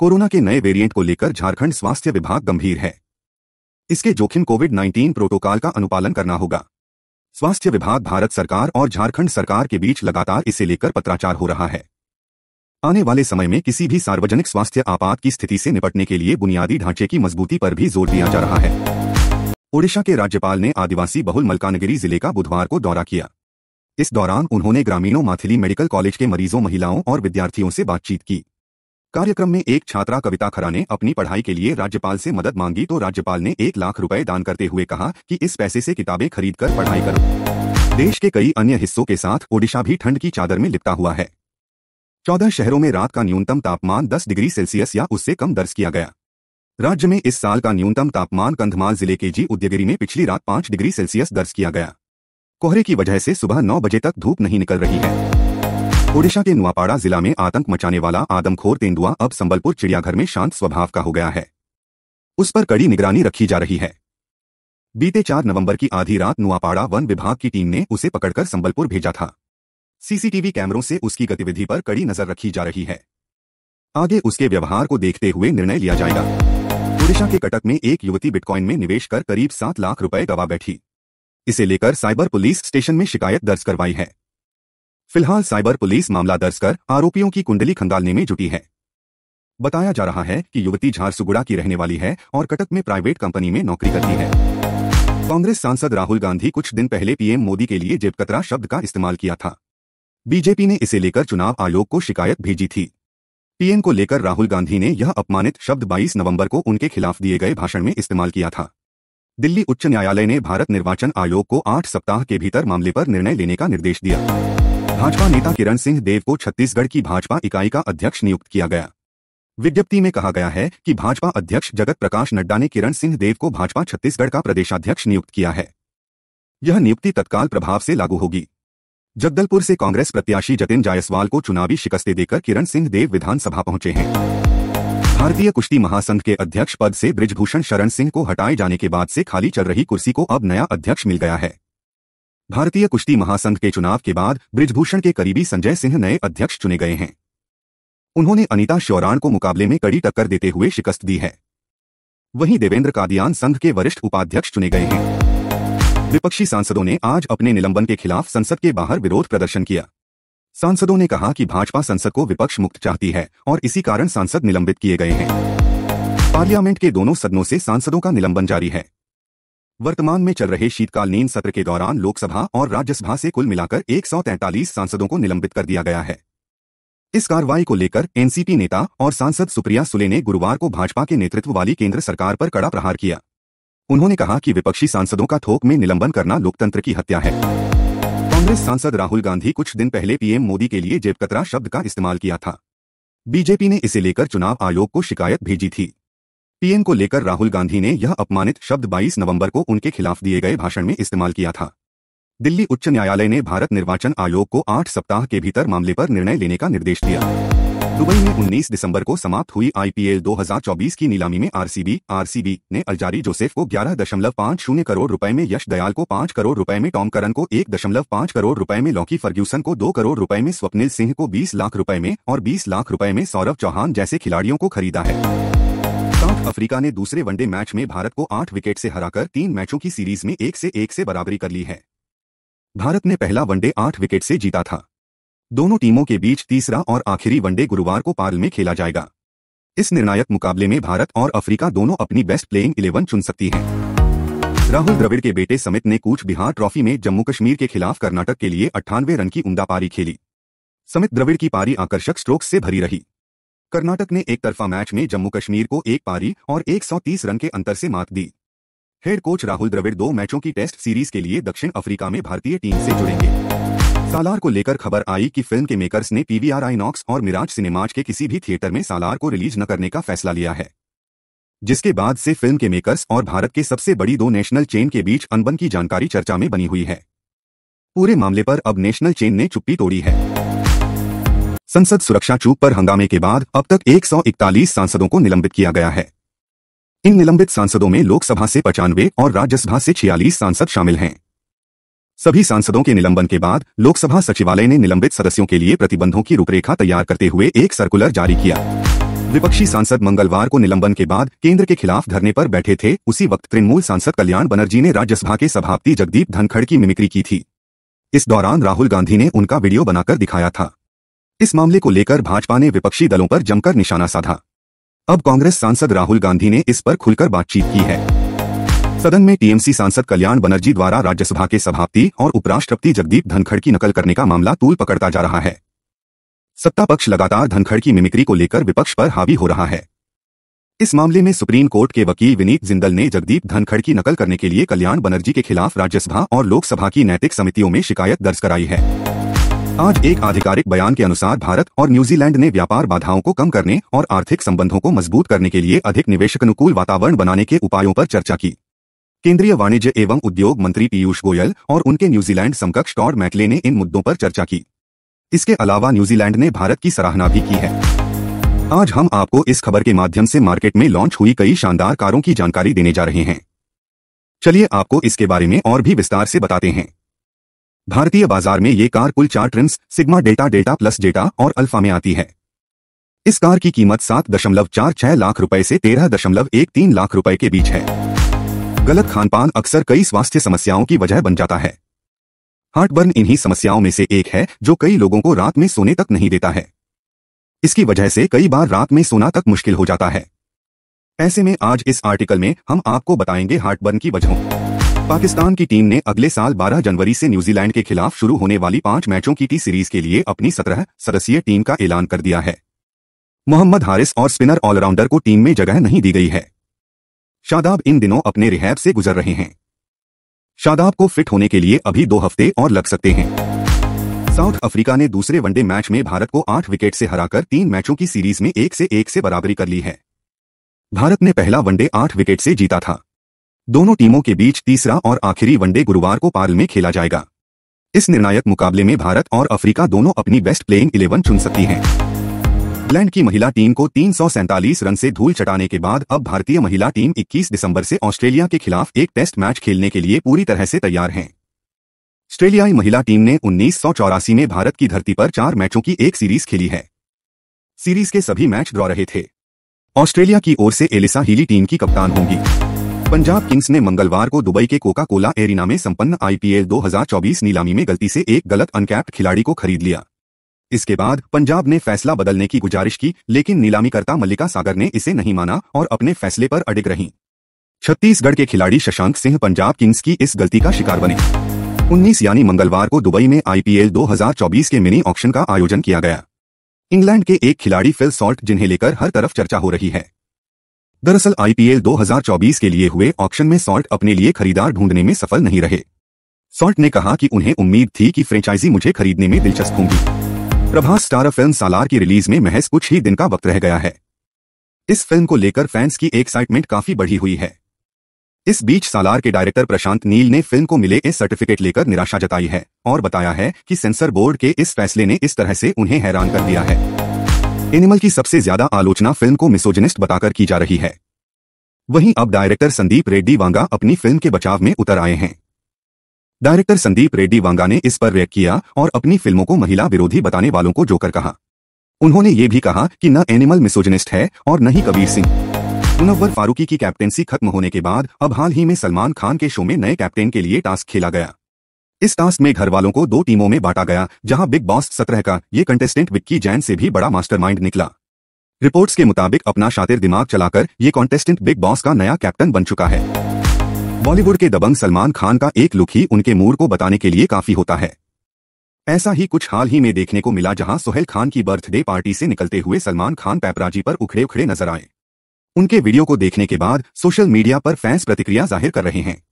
corona के नए variant को लेकर झारखंड स्वास्थ्य विभाग गंभीर है इसके जोखिम कोविड 19 प्रोटोकॉल का अनुपालन करना होगा स्वास्थ्य विभाग भारत सरकार और झारखंड सरकार के बीच लगातार इसे लेकर पत्राचार हो रहा है आने वाले समय में किसी भी सार्वजनिक स्वास्थ्य आपात की स्थिति से निपटने के लिए बुनियादी ढांचे की मजबूती पर भी जोर दिया जा रहा है ओडिशा के राज्यपाल ने आदिवासी बहुल मलकानगिरी जिले का बुधवार को दौरा किया इस दौरान उन्होंने ग्रामीणों माथिली मेडिकल कॉलेज के मरीजों महिलाओं और विद्यार्थियों से बातचीत की कार्यक्रम में एक छात्रा कविता खरा ने अपनी पढ़ाई के लिए राज्यपाल से मदद मांगी तो राज्यपाल ने एक लाख रुपए दान करते हुए कहा कि इस पैसे से किताबें खरीद कर पढ़ाई करो देश के कई अन्य हिस्सों के साथ ओडिशा भी ठंड की चादर में लिपटा हुआ है चौदह शहरों में रात का न्यूनतम तापमान दस डिग्री सेल्सियस या उससे कम दर्ज किया गया राज्य में इस साल का न्यूनतम तापमान कंधमाल जिले के जी उद्यगिरी में पिछली रात पांच डिग्री सेल्सियस दर्ज किया गया कोहरे की वजह से सुबह नौ बजे तक धूप नहीं निकल रही है ओडिशा के नुआपाड़ा जिला में आतंक मचाने वाला आदमखोर तेंदुआ अब संबलपुर चिड़ियाघर में शांत स्वभाव का हो गया है उस पर कड़ी निगरानी रखी जा रही है बीते चार नवंबर की आधी रात नुआपाड़ा वन विभाग की टीम ने उसे पकड़कर संबलपुर भेजा था सीसीटीवी कैमरों से उसकी गतिविधि पर कड़ी नजर रखी जा रही है आगे उसके व्यवहार को देखते हुए निर्णय लिया जाएगा ओडिशा के कटक में एक युवती बिटकॉइन में निवेश कर करीब सात लाख रुपए गवा बैठी इसे लेकर साइबर पुलिस स्टेशन में शिकायत दर्ज करवाई है फिलहाल साइबर पुलिस मामला दर्ज कर आरोपियों की कुंडली खंगालने में जुटी है बताया जा रहा है कि युवती झारसुगुड़ा की रहने वाली है और कटक में प्राइवेट कंपनी में नौकरी करती है कांग्रेस सांसद राहुल गांधी कुछ दिन पहले पीएम मोदी के लिए जेबकतरा शब्द का इस्तेमाल किया था बीजेपी ने इसे लेकर चुनाव आयोग को शिकायत भेजी थी पीएम को लेकर राहुल गांधी ने यह अपमानित शब्द 22 नवंबर को उनके खिलाफ दिए गए भाषण में इस्तेमाल किया था दिल्ली उच्च न्यायालय ने भारत निर्वाचन आयोग को आठ सप्ताह के भीतर मामले पर निर्णय लेने का निर्देश दिया भाजपा नेता किरण सिंह देव को छत्तीसगढ़ की भाजपा इकाई का अध्यक्ष नियुक्त किया गया विज्ञप्ति में कहा गया है कि भाजपा अध्यक्ष जगत प्रकाश नड्डा ने किरण सिंह देव को भाजपा छत्तीसगढ़ का प्रदेशाध्यक्ष नियुक्त किया है यह नियुक्ति तत्काल प्रभाव से लागू होगी जगदलपुर से कांग्रेस प्रत्याशी जतिन जायसवाल को चुनावी शिकस्तें देकर किरण सिंह देव विधानसभा पहुंचे हैं भारतीय कुश्ती महासंघ के अध्यक्ष पद से ब्रिजभूषण शरण सिंह को हटाए जाने के बाद से खाली चल रही कुर्सी को अब नया अध्यक्ष मिल गया है भारतीय कुश्ती महासंघ के चुनाव के बाद ब्रिजभूषण के करीबी संजय सिंह नए अध्यक्ष चुने गए हैं उन्होंने अनिता श्योराण को मुकाबले में कड़ी टक्कर देते हुए शिकस्त दी है वहीं देवेंद्र कादियान संघ के वरिष्ठ उपाध्यक्ष चुने गए हैं विपक्षी सांसदों ने आज अपने निलंबन के खिलाफ संसद के बाहर विरोध प्रदर्शन किया सांसदों ने कहा कि भाजपा संसद को विपक्ष मुक्त चाहती है और इसी कारण सांसद निलंबित किए गए हैं पार्लियामेंट के दोनों सदनों से सांसदों का निलंबन जारी है वर्तमान में चल रहे शीतकालीन सत्र के दौरान लोकसभा और राज्यसभा से कुल मिलाकर 143 सांसदों को निलंबित कर दिया गया है इस कार्रवाई को लेकर एनसीपी नेता और सांसद सुप्रिया सुले ने गुरुवार को भाजपा के नेतृत्व वाली केंद्र सरकार पर कड़ा प्रहार किया उन्होंने कहा कि विपक्षी सांसदों का थोक में निलंबन करना लोकतंत्र की हत्या है कांग्रेस सांसद राहुल गांधी कुछ दिन पहले पीएम मोदी के लिए जेबकतरा शब्द का इस्तेमाल किया था बीजेपी ने इसे लेकर चुनाव आयोग को शिकायत भेजी थी पीएम को लेकर राहुल गांधी ने यह अपमानित शब्द 22 नवंबर को उनके खिलाफ दिए गए भाषण में इस्तेमाल किया था दिल्ली उच्च न्यायालय ने भारत निर्वाचन आयोग को आठ सप्ताह के भीतर मामले पर निर्णय लेने का निर्देश दिया दुबई में 19 दिसंबर को समाप्त हुई आईपीएल 2024 की नीलामी में आरसीबी आरसीबी ने अलजारी जोसेफ को ग्यारह दशमलव पाँच शून्य करोड़ रुपए में यश दयाल को पाँच करोड़ रुपए में टॉम करन को एक दशमलव करोड़ रुपए में लॉकी फर्ग्यूसन को दो करोड़ रुपए में स्वप्निल सिंह को बीस लाख रुपए में और बीस लाख रुपए में सौरभ चौहान जैसे खिलाड़ियों को खरीदा है अफ्रीका ने दूसरे वनडे मैच में भारत को आठ विकेट से हराकर तीन मैचों की सीरीज में एक से एक से बराबरी कर ली है भारत ने पहला वनडे आठ विकेट से जीता था दोनों टीमों के बीच तीसरा और आखिरी वनडे गुरुवार को पार्ल में खेला जाएगा इस निर्णायक मुकाबले में भारत और अफ्रीका दोनों अपनी बेस्ट प्लेइंग इलेवन चुन सकती है राहुल द्रविड़ के बेटे समित ने कूच बिहार ट्रॉफी में जम्मू कश्मीर के खिलाफ कर्नाटक के लिए अट्ठानवे रन की उमदा पारी खेली समित द्रविड़ की पारी आकर्षक स्ट्रोक्स से भरी रही कर्नाटक ने एक तरफा मैच में जम्मू कश्मीर को एक पारी और 130 रन के अंतर से मात दी हेड कोच राहुल द्रविड़ दो मैचों की टेस्ट सीरीज के लिए दक्षिण अफ्रीका में भारतीय टीम से जुड़ेंगे सालार को लेकर खबर आई कि फिल्म के मेकर्स ने पीवीआर नॉक्स और मिराज सिनेमाज के किसी भी थिएटर में सालार को रिलीज न करने का फैसला लिया है जिसके बाद से फिल्म के मेकर्स और भारत के सबसे बड़ी दो नेशनल चेन के बीच अनबन की जानकारी चर्चा में बनी हुई है पूरे मामले पर अब नेशनल चेन ने चुप्पी तोड़ी है संसद सुरक्षा चूक पर हंगामे के बाद अब तक 141 सांसदों को निलंबित किया गया है इन निलंबित सांसदों में लोकसभा से पचानवे और राज्यसभा से छियालीस सांसद शामिल हैं सभी सांसदों के निलंबन के बाद लोकसभा सचिवालय ने निलंबित सदस्यों के लिए प्रतिबंधों की रूपरेखा तैयार करते हुए एक सर्कुलर जारी किया विपक्षी सांसद मंगलवार को निलंबन के बाद केंद्र के खिलाफ धरने पर बैठे थे उसी वक्त तृणमूल सांसद कल्याण बनर्जी ने राज्यसभा के सभापति जगदीप धनखड़ की मिमिक्री की थी इस दौरान राहुल गांधी ने उनका वीडियो बनाकर दिखाया था इस मामले को लेकर भाजपा ने विपक्षी दलों पर जमकर निशाना साधा अब कांग्रेस सांसद राहुल गांधी ने इस पर खुलकर बातचीत की है सदन में टीएमसी सांसद कल्याण बनर्जी द्वारा राज्यसभा के सभापति और उपराष्ट्रपति जगदीप धनखड़ की नकल करने का मामला तूल पकड़ता जा रहा है सत्ता पक्ष लगातार धनखड़ की मिमिक्री को लेकर विपक्ष पर हावी हो रहा है इस मामले में सुप्रीम कोर्ट के वकील विनीत जिंदल ने जगदीप धनखड़ की नकल करने के लिए कल्याण बनर्जी के खिलाफ राज्यसभा और लोकसभा की नैतिक समितियों में शिकायत दर्ज कराई है आज एक आधिकारिक बयान के अनुसार भारत और न्यूजीलैंड ने व्यापार बाधाओं को कम करने और आर्थिक संबंधों को मजबूत करने के लिए अधिक निवेशक अनुकूल वातावरण बनाने के उपायों पर चर्चा की केंद्रीय वाणिज्य एवं उद्योग मंत्री पीयूष गोयल और उनके न्यूजीलैंड समकक्ष टॉड मैटले ने इन मुद्दों पर चर्चा की इसके अलावा न्यूजीलैंड ने भारत की सराहना भी की है आज हम आपको इस खबर के माध्यम से मार्केट में लॉन्च हुई कई शानदार कारों की जानकारी देने जा रहे हैं चलिए आपको इसके बारे में और भी विस्तार से बताते हैं भारतीय बाजार में ये कार कुल चार TRIMS sigma data data plus data और अल्फा में आती है इस कार की कीमत सात दशमलव चार छह लाख रुपए से तेरह दशमलव एक तीन लाख रुपए के बीच है गलत खानपान अक्सर कई स्वास्थ्य समस्याओं की वजह बन जाता है हार्टबर्न इन्हीं समस्याओं में से एक है जो कई लोगों को रात में सोने तक नहीं देता है इसकी वजह से कई बार रात में सोना तक मुश्किल हो जाता है ऐसे में आज इस आर्टिकल में हम आपको बताएंगे हार्टबर्न की वजहों पाकिस्तान की टीम ने अगले साल 12 जनवरी से न्यूजीलैंड के खिलाफ शुरू होने वाली पांच मैचों की टी सीरीज के लिए अपनी सत्रह सदस्यीय टीम का ऐलान कर दिया है मोहम्मद हारिस और स्पिनर ऑलराउंडर को टीम में जगह नहीं दी गई है शादाब इन दिनों अपने रिहैब से गुजर रहे हैं शादाब को फिट होने के लिए अभी दो हफ्ते और लग सकते हैं साउथ अफ्रीका ने दूसरे वनडे मैच में भारत को आठ विकेट से हराकर तीन मैचों की सीरीज में एक से एक से बराबरी कर ली है भारत ने पहला वनडे आठ विकेट से जीता था दोनों टीमों के बीच तीसरा और आखिरी वनडे गुरुवार को पार्ल में खेला जाएगा इस निर्णायक मुकाबले में भारत और अफ्रीका दोनों अपनी बेस्ट प्लेइंग इलेवन चुन सकती हैं इंग्लैंड की महिला टीम को तीन रन से धूल चटाने के बाद अब भारतीय महिला टीम 21 दिसंबर से ऑस्ट्रेलिया के खिलाफ एक टेस्ट मैच खेलने के लिए पूरी तरह से तैयार है ऑस्ट्रेलियाई महिला टीम ने उन्नीस में भारत की धरती पर चार मैचों की एक सीरीज खेली है सीरीज के सभी मैच ड्रॉ रहे थे ऑस्ट्रेलिया की ओर से एलिसा हीली टीम की कप्तान होंगी पंजाब किंग्स ने मंगलवार को दुबई के कोका कोला एरिना में संपन्न आईपीएल 2024 नीलामी में गलती से एक गलत अनकैप्ड खिलाड़ी को खरीद लिया इसके बाद पंजाब ने फैसला बदलने की गुजारिश की लेकिन नीलामीकर्ता मल्लिका सागर ने इसे नहीं माना और अपने फैसले पर अडिग रही छत्तीसगढ़ के खिलाड़ी शशांक सिंह पंजाब किंग्स की इस गलती का शिकार बने 19 यानी मंगलवार को दुबई में आईपीएल 2024 के मिनी ऑक्शन का आयोजन किया गया इंग्लैंड के एक खिलाड़ी फिल सॉल्ट जिन्हें लेकर हर तरफ चर्चा हो रही है दरअसल आईपीएल 2024 के लिए हुए ऑक्शन में सॉल्ट अपने लिए खरीदार ढूंढने में सफल नहीं रहे सॉल्ट ने कहा कि उन्हें उम्मीद थी कि फ्रेंचाइजी मुझे खरीदने में दिलचस्प होंगी प्रभास स्टार फिल्म सालार की रिलीज में महज कुछ ही दिन का वक्त रह गया है इस फिल्म को लेकर फैंस की एक्साइटमेंट काफी बढ़ी हुई है इस बीच सालार के डायरेक्टर प्रशांत नील ने फिल्म को मिले इस सर्टिफिकेट लेकर निराशा जताई है और बताया है कि सेंसर बोर्ड के इस फैसले ने इस तरह से उन्हें हैरान कर दिया है एनिमल की सबसे ज्यादा आलोचना फिल्म को मिसोजनिस्ट बताकर की जा रही है वहीं अब डायरेक्टर संदीप रेड्डी वांगा अपनी फिल्म के बचाव में उतर आए हैं डायरेक्टर संदीप रेड्डी वांगा ने इस पर रिएक्ट किया और अपनी फिल्मों को महिला विरोधी बताने वालों को जोकर कहा उन्होंने ये भी कहा कि न एनिमल मिसोजनिस्ट है और न ही कबीर सिंह मुनव्वर फारूकी की कैप्टेंसी खत्म होने के बाद अब हाल ही में सलमान खान के शो में नए कैप्टन के लिए टास्क खेला गया इस टास्क में घर वालों को दो टीमों में बांटा गया जहां बिग बॉस सत्रह का ये कंटेस्टेंट विक्की जैन से भी बड़ा मास्टरमाइंड निकला रिपोर्ट्स के मुताबिक अपना शातिर दिमाग चलाकर ये कॉन्टेस्टेंट बिग बॉस का नया कैप्टन बन चुका है बॉलीवुड के दबंग सलमान खान का एक लुक ही उनके मूड को बताने के लिए काफी होता है ऐसा ही कुछ हाल ही में देखने को मिला जहां सोहेल खान की बर्थडे पार्टी से निकलते हुए सलमान खान पैपराजी पर उखड़े उखड़े नजर आए उनके वीडियो को देखने के बाद सोशल मीडिया पर फैंस प्रतिक्रिया जाहिर कर रहे हैं